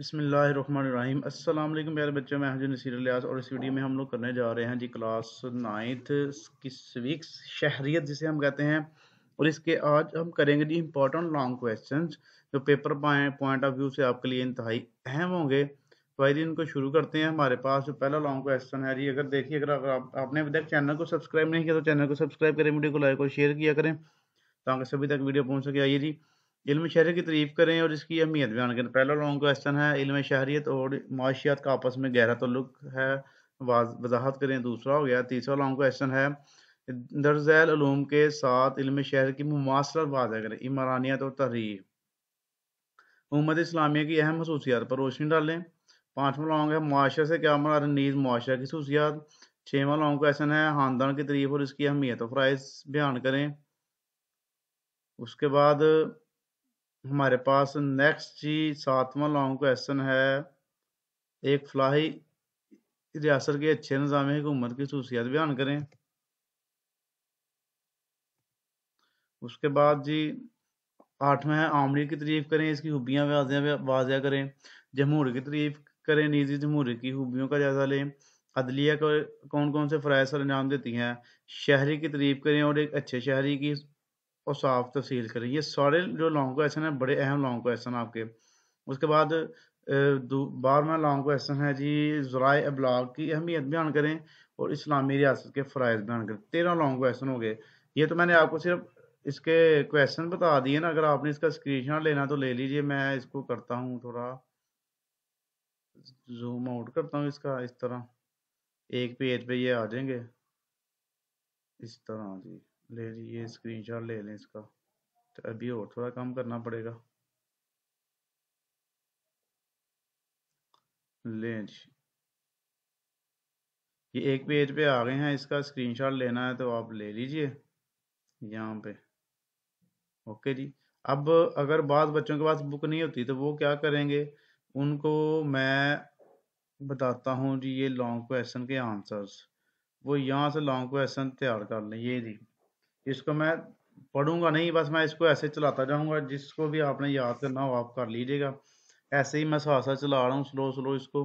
बसमीम अल्लाम प्यारे बच्चों मैं हजन नसीर लियास और इस वीडियो में हम लोग करने जा रहे हैं जी क्लास नाइन्थ की स्विक्स शहरीत जिसे हम कहते हैं और इसके आज हम करेंगे जी इम्पोर्टेंट लॉन्ग क्वेश्चन जो पेपर पॉइंट ऑफ व्यू से आपके लिए इंतहाई अहम होंगे तो आइए इनको शुरू करते हैं हमारे पास जो पहला लॉन्ग क्वेश्चन है जी अगर देखिए अगर आप, आपने अभी तक चैनल को सब्सक्राइब नहीं किया तो चैनल को सब्सक्राइब करें वीडियो को लाइक और शेयर किया करें ताकि सभी तक वीडियो पहुँच सके आइए जी इल्म शहर की तरीफ करें और इसकी अहमियत बयान करें पहला लॉन्ग क्वेश्चन है इल्म शहरीत और माशियात का आपस में गहरा तल्लुक है वजाहत करें दूसरा हो गया तीसरा लॉन्ग क्वेश्चन है दर्जैल ूम के साथ इल्म शहर की मुासलत वाजह करें इमरानियत और तहरीर उम्मत इस्लामिया की अहम खसूसियात पर रोशनी डालें पाँचवा लॉन्ग है माशरे से क्या मरा नीज़ मुआशरे की खसूसियात छवा लॉन्ग क्वेश्चन है खानदान की तरीफ और इसकी अहमियत और फ्राइज बयान करें उसके बाद हमारे पास नेक्स्ट जी सातवां लॉन्ग क्वेश्चन है एक फलाही रियासत के अच्छे निज़ाम हुकूमत की खूसियात बयान करें उसके बाद जी आठवां है आमली की तारीफ करें इसकी खूबियाँ वाजिया वाजिया करें जमहूर की तारीफ करें निजी जमहूर की खूबियों का जायजा लें अदलिया को कौन कौन से फ़राइज सर अंजाम देती हैं शहरी की तारीफ करें और एक अच्छे शहरी की और साफ तफसील करें ये सारे जो लॉन्ग क्वेश्चन है बड़े अहम लॉन्ग क्वेश्चन आपके उसके बाद बारहवा लॉन्ग क्वेश्चन है जी ज़राए अबलाग की अहमियत बयान करें और इस्लामी रियासत के फ़रज़ बयान करें तेरह लॉन्ग क्वेश्चन हो गए ये तो मैंने आपको सिर्फ इसके क्वेश्चन बता दिए ना अगर आपने इसका शॉट लेना तो ले लीजिए मैं इसको करता हूँ थोड़ा जूम आउट करता हूँ इसका इस तरह एक पेज पे ये आ जाएंगे इस तरह जी ले ये स्क्रीनशॉट हाँ। ले लें इसका तो अभी और थोड़ा काम करना पड़ेगा लें जी ये एक पेज पे आ गए हैं इसका स्क्रीनशॉट लेना है तो आप ले लीजिए यहाँ पे ओके जी अब अगर बाद बच्चों के पास बुक नहीं होती तो वो क्या करेंगे उनको मैं बताता हूँ जी ये लॉन्ग क्वेश्चन के आंसर्स वो यहाँ से लॉन्ग क्वेश्चन तैयार कर लें ये जी इसको मैं पढ़ूंगा नहीं बस मैं इसको ऐसे चलाता जाऊंगा जिसको भी आपने याद करना हो आप कर लीजिएगा ऐसे ही मैं साथ चला रहा हूँ स्लो स्लो इसको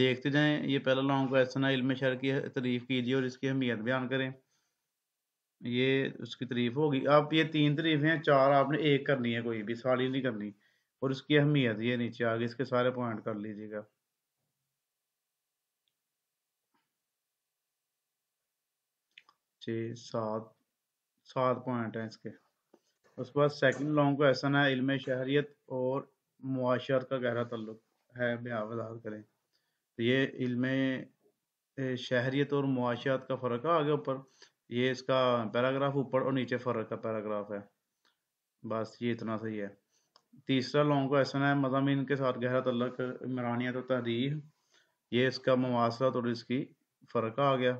देखते जाएं ये पहला लॉन्ग क्वेश्चन है इलम शहर की तारीफ़ कीजिए और इसकी अहमियत बयान करें ये उसकी तारीफ होगी आप ये तीन हैं चार आपने एक करनी है कोई भी साली नहीं करनी और उसकी अहमियत ये नीचे आगे इसके सारे पॉइंट कर लीजिएगा छः सात सात पॉइंट हैं इसके उसके बाद सेकंड लॉन्ग ऐसा है इल्म शहरीत और मुआशरत का गहरा तल्लुक है वजाहत करें तो ये इल्म शहरीत और मुआशरत का फ़र्क है आगे ऊपर ये इसका पैराग्राफ ऊपर और नीचे फ़र्क का पैराग्राफ है बस ये इतना सही है तीसरा लॉन्ग ऐसा है मजामी के साथ गहरा तल्लक इमरानियत और तहरीर ये इसका मुआसरत और इसकी फ़र्क आ गया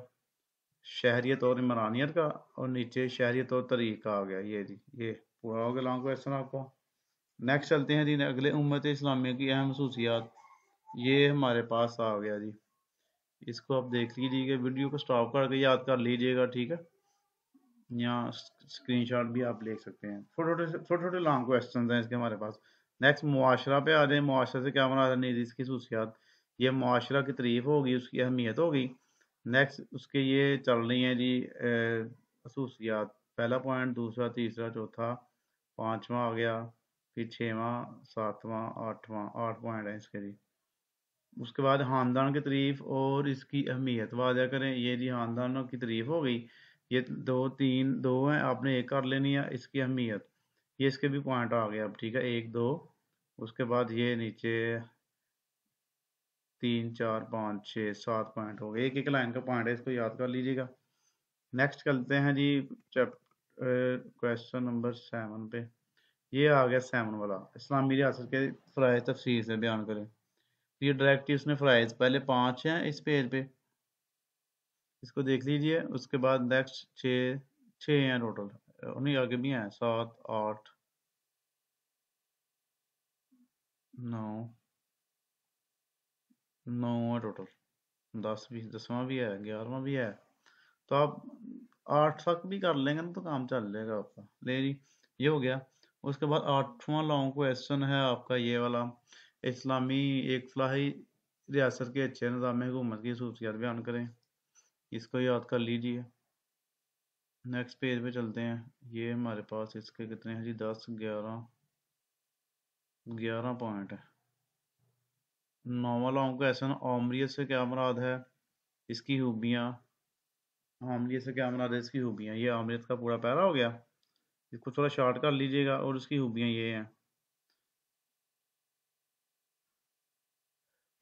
शहरीत और इमरानियत का और नीचे शहरीत और तरीक का आ गया ये जी ये पूरा हो गया लॉन्ग क्वेश्चन आपको नेक्स्ट चलते हैं जी अगले उम्मत इस्लामिया की अहम खसूसियात ये हमारे पास आ गया जी इसको आप देख लीजिएगा वीडियो को स्टॉप करके याद कर लीजिएगा ठीक है स्क्रीन स्क्रीनशॉट भी आप ले सकते हैं छोटे छोटे छोटे लॉन्ग क्वेश्चन हैं इसके हमारे पास नेक्स्ट मुआशरा पे आ जाए मुआशरा से क्या बना रहा है इसकी खसूसियात ये मुआशरा की तरीफ होगी उसकी अहमियत होगी नेक्स्ट उसके ये चल रही हैं जी खसूसियात पहला पॉइंट दूसरा तीसरा चौथा पाँचवा आ गया फिर छवा सातवां आठवां आठ पॉइंट है इसके जी उसके बाद खानदान की तारीफ और इसकी अहमियत वादा करें ये जी खानदानों की तारीफ हो गई ये दो तीन दो हैं आपने एक कर लेनी है इसकी अहमियत ये इसके भी पॉइंट आ गया अब ठीक है एक दो उसके बाद ये नीचे तीन चार पाँच छः सात पॉइंट हो गए एक एक लाइन का पॉइंट है इसको याद कर लीजिएगा नेक्स्ट करते हैं जी चैप्टर क्वेश्चन नंबर सेवन पे ये आ गया सेवन वाला इस्लामी रियासत के फ़राइज तफसीर से बयान करें तो ये डायरेक्टली उसने फ़राइज पहले पाँच हैं इस पेज पे इसको देख लीजिए उसके बाद नेक्स्ट छः छः हैं टोटल उन्हीं आगे भी हैं सात आठ नौ नौ टोटल दस भी दसवा भी है ग्यारहवा भी है तो आप आठ तक भी कर लेंगे ना तो काम चल जाएगा आपका ले जी ये हो गया उसके बाद आठवां लॉन्ग क्वेश्चन है आपका ये वाला इस्लामी एक फलाही रियासत के अच्छे निज़ाम हुकूमत की खूबसियात बयान करें इसको याद कर लीजिए नेक्स्ट पेज पे चलते हैं ये हमारे पास इसके कितने हैं जी दस ग्यारह ग्यारह पॉइंट है नॉर्मल ऑम का ऐसा ना ऑमरियत से क्या मराद है इसकी हूबियाँ आमरीत से क्या मराद है इसकी हूबियाँ ये आमरीत का पूरा पैरा हो गया इसको थोड़ा शॉर्ट कर लीजिएगा और इसकी हूबियाँ ये हैं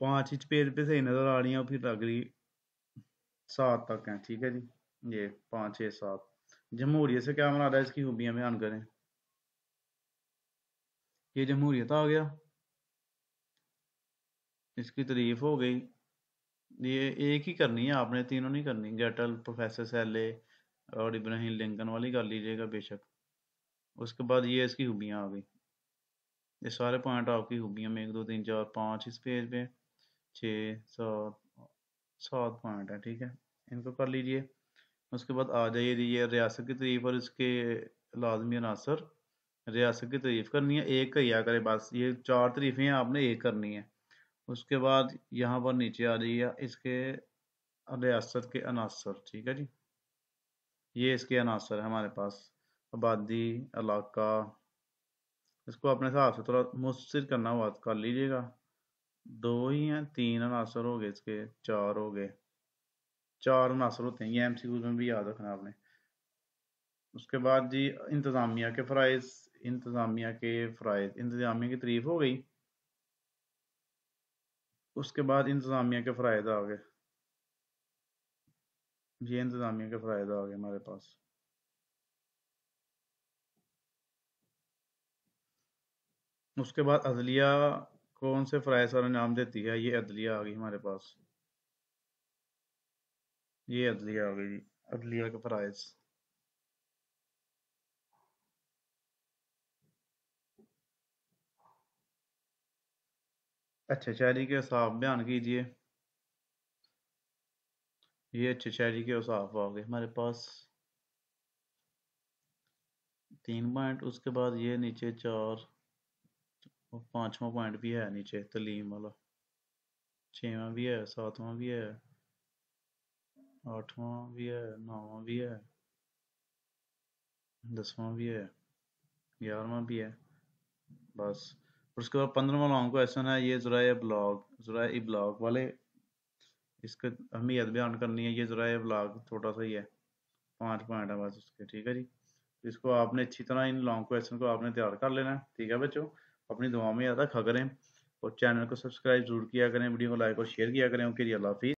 पाँच इंच पेज पे सही नज़र आ रही हैं और फिर अगली सात तक हैं ठीक है जी ये पाँच छः सात जमहूरियत से क्या मराद है इसकी हूबियाँ बयान करें ये जमहूरियत आ गया इसकी तारीफ हो गई ये एक ही करनी है आपने तीनों नहीं करनी गैटल प्रोफेसर सैले और इब्राहिम लिंकन वाली कर लीजिएगा बेशक उसके बाद ये इसकी खूबियाँ आ गई ये सारे पॉइंट आपकी खूबियाँ में एक दो तीन चार पाँच इस पेज पे छः सात सात पॉइंट है ठीक है इनको कर लीजिए उसके बाद आ जाइए ये रियासत की तरीफ और इसके लाजमी अनासर रियासत की तारीफ करनी है एक करिया करे बस ये चार तरीफ़ें आपने एक करनी है उसके बाद यहाँ पर नीचे आ जाइए इसके रियासत के अनासर ठीक है जी ये इसके अनासर है हमारे पास आबादी इलाका इसको अपने हिसाब से थोड़ा मुस्तर करना हुआ तो कर लीजिएगा दो ही हैं तीन अनासर हो गए इसके चार हो गए चार अनासर होते हैं ये एम में भी याद रखना आपने उसके बाद जी इंतज़ामिया के फ़राइज़ इंतज़ामिया के फ़राइज़ इंतज़ामिया की तरीफ हो गई उसके बाद इंतज़ामिया के फ़राइद आ गए ये इंतज़ामिया के फायदा आ गए हमारे पास उसके बाद अदलिया कौन से फ़राइज और इनाम देती है ये अदलिया आ गई हमारे पास ये अदलिया आ गई अदलिया के फ़राइज़ अच्छे शहरी के साफ बयान कीजिए ये अच्छे शहरी के साफ आ गए हमारे पास तीन पॉइंट उसके बाद ये नीचे चार पांचवा पॉइंट भी है नीचे तलीम वाला छवा भी है सातवा भी है आठवा भी है नौवा भी है दसवा भी है ग्यारहवा भी है बस और उसके बाद पंद्रहवा लॉन्ग क्वेश्चन है ये जरा ब्लॉग जरा ब्लॉग वाले इसके अहमियत बयान करनी है ये जरा ब्लॉग छोटा सा ही है पाँच पॉइंट है बस उसके ठीक है जी इसको आपने अच्छी तरह इन लॉन्ग क्वेश्चन को आपने तैयार कर लेना है ठीक है बच्चों अपनी दुआ में याद रखा करें और चैनल को सब्सक्राइब जरूर किया करें वीडियो को लाइक और शेयर किया करें उनके लिए अल्लाह